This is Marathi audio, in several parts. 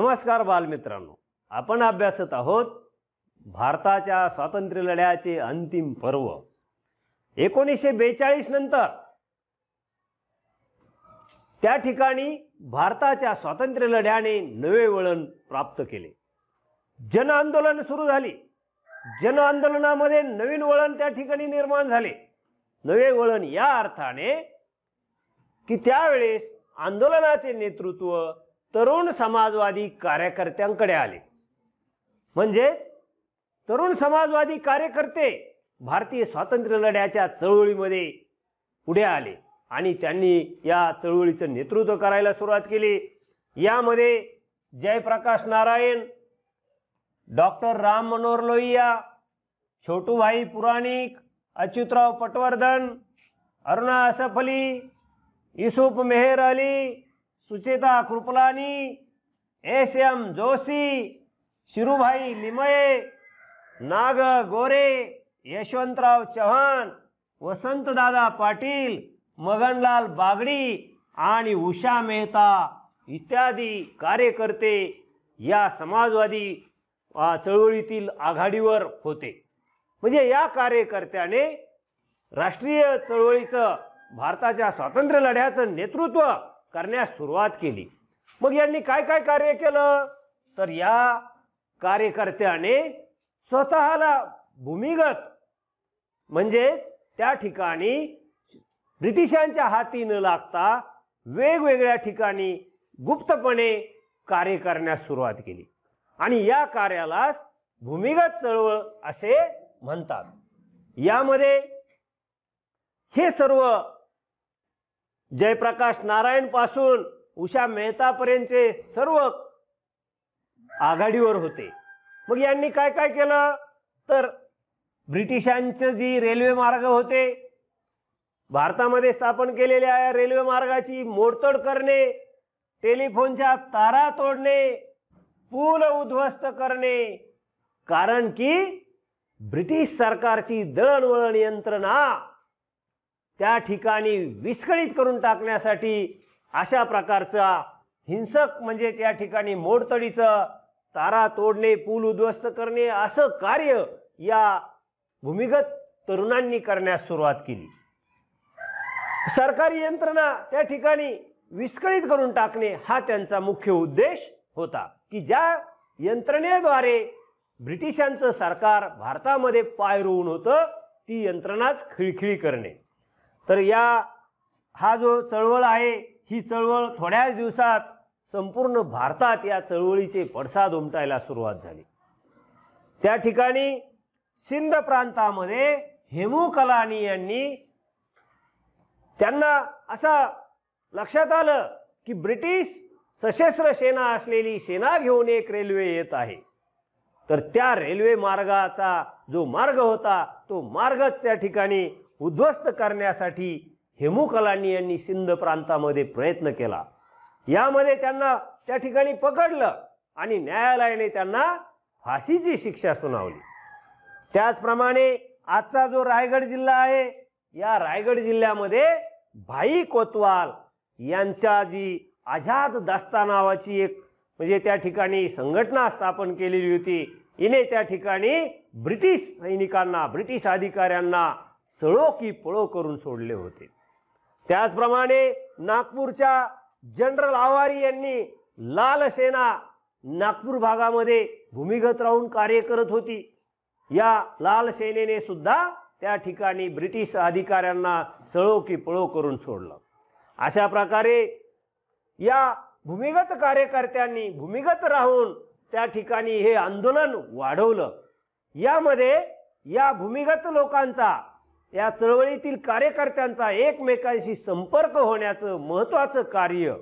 नमस्कार बालमित्रांनो आपण अभ्यासत आहोत भारताच्या स्वातंत्र्य लढ्याचे अंतिम पर्व एकोणीसशे बेचाळीस नंतर त्या ठिकाणी भारताच्या स्वातंत्र्य लढ्याने नवे वळण प्राप्त केले जन आंदोलन सुरू झाली जन आंदोलनामध्ये नवीन वळण त्या ठिकाणी निर्माण झाले नवे वळण या अर्थाने की त्यावेळेस आंदोलनाचे नेतृत्व तरुण समाजवादी कार्यकर्त्यांकडे आले म्हणजेच तरुण समाजवादी कार्यकर्ते भारतीय स्वातंत्र्य लढ्याच्या चळवळीमध्ये पुढे आले आणि त्यांनी या चळवळीचं नेतृत्व करायला सुरुवात केली यामध्ये Jayaprakash Narayan doctor Ram Manohar Lohia Chhotubhai Puranik Achyutrao Patwardhan Aruna Asaf Ali Yusuf Meher Ali Sucheta Kripalani S M Joshi Shirubhai Limaye Nag Gore Yashwantrao Chavan Vasantdada Patil Maganlal बागडी आणि उषा मेहता इत्यादी कार्यकर्ते या समाजवादी चळवळीतील आघाडीवर होते म्हणजे या कार्यकर्त्याने राष्ट्रीय चळवळीचं भारताच्या स्वातंत्र्य लढ्याचं नेतृत्व करण्यास सुरुवात केली मग यांनी काय काय कार्य केलं तर या कार्यकर्त्याने स्वतःला भूमिगत म्हणजेच त्या ठिकाणी ब्रिटिशांच्या हाती न लागता वेगवेगळ्या ठिकाणी गुप्तपणे कार्य करण्यास सुरुवात केली आणि या कार्याला भूमिगत चळवळ असे म्हणतात यामध्ये हे सर्व जयप्रकाश नारायण पासून उषा मेहतापर्यंतचे सर्व आघाडीवर होते मग यांनी काय काय केलं तर ब्रिटिशांचे जी रेल्वे मार्ग होते भारतामध्ये स्थापन केलेल्या रेल्वे मार्गाची मोडतोड करणे टेलिफोनच्या तारा तोडणे पूल उद्ध्वस्त करणे कारण की ब्रिटिश सरकारची दळणवळण यंत्रणा त्या ठिकाणी विस्कळीत करून टाकण्यासाठी अशा प्रकारचा हिंसक म्हणजेच या ठिकाणी मोडतडीचं तारा तोडणे पूल उद्ध्वस्त करणे असं कार्य या भूमिगत तरुणांनी करण्यास सुरुवात केली सरकारी यंत्रणा त्या ठिकाणी विस्कळीत करून टाकणे हा त्यांचा मुख्य उद्देश होता की ज्या यंत्रणेद्वारे ब्रिटिशांचं सरकार भारतामध्ये पाय रोवून होतं ती यंत्रणाच खिळखिळी करणे तर या हा जो चळवळ आहे ही चळवळ थोड्याच दिवसात संपूर्ण भारतात या चळवळीचे पडसाद उमटायला सुरुवात झाली त्या ठिकाणी सिंध प्रांतामध्ये हेमू कलानी यांनी त्यांना असं लक्षात आलं की ब्रिटिश सशस्त्र सेना असलेली सेना घेऊन एक रेल्वे येत आहे तर त्या रेल्वे मार्गाचा जो मार्ग होता तो मार्गच त्या ठिकाणी उद्ध्वस्त करण्यासाठी हेमुकलानी यांनी सिंध प्रांतामध्ये प्रयत्न केला यामध्ये त्यांना त्या ठिकाणी पकडलं आणि न्यायालयाने त्यांना फाशीची शिक्षा सुनावली त्याचप्रमाणे आजचा जो रायगड जिल्हा आहे या रायगड जिल्ह्यामध्ये भाई कोतवाल यांच्या जी आझाद दास्ता नावाची एक म्हणजे त्या ठिकाणी संघटना स्थापन केलेली होती इने त्या ठिकाणी ब्रिटिश सैनिकांना ब्रिटिश अधिकाऱ्यांना सळो की पळो करून सोडले होते त्याचप्रमाणे नागपूरच्या जनरल आवारी यांनी लाल सेना नागपूर भागामध्ये भूमिगत राहून कार्य करत होती या लाल सेनेने सुद्धा त्या ठिकाणी ब्रिटिश अधिकाऱ्यांना सळो की पळो करून सोडलं अशा प्रकारे या भूमिगत कार्यकर्त्यांनी भूमिगत राहून त्या ठिकाणी हे आंदोलन वाढवलं यामध्ये या भूमिगत लोकांचा या चळवळीतील कार्यकर्त्यांचा एकमेकांशी संपर्क होण्याचं महत्त्वाचं कार्य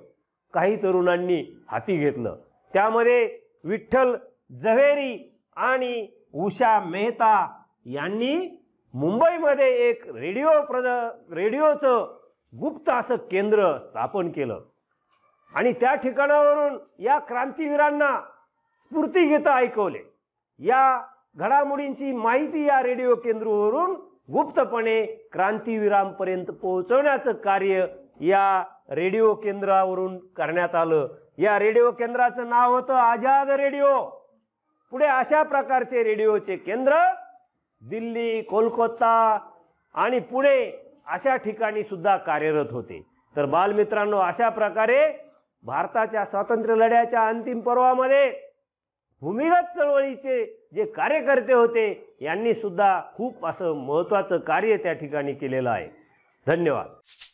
काही तरुणांनी हाती घेतलं त्यामध्ये विठ्ठल जव्हेरी आणि उषा मेहता यांनी मुंबईमध्ये एक रेडिओ प्रद रेडिओचं गुप्त असं केंद्र स्थापन केलं आणि त्या ठिकाणावरून या क्रांतीवीरांना स्फूर्तीगीतं ऐकवले या घडामोडींची माहिती या रेडिओ केंद्रावरून गुप्तपणे क्रांतीवीरांपर्यंत पोहोचवण्याचं कार्य या रेडिओ केंद्रावरून करण्यात आलं या रेडिओ केंद्राचं नाव होतं आझाद रेडिओ पुढे अशा प्रकारचे रेडिओचे केंद्र दिल्ली कोलकाता आणि पुणे अशा ठिकाणी सुद्धा कार्यरत होते तर बालमित्रांनो अशा प्रकारे भारताच्या स्वातंत्र्य लढ्याच्या अंतिम पर्वामध्ये भूमिगत चळवळीचे जे कार्यकर्ते होते यांनी सुद्धा खूप असं महत्त्वाचं कार्य त्या ठिकाणी केलेलं आहे धन्यवाद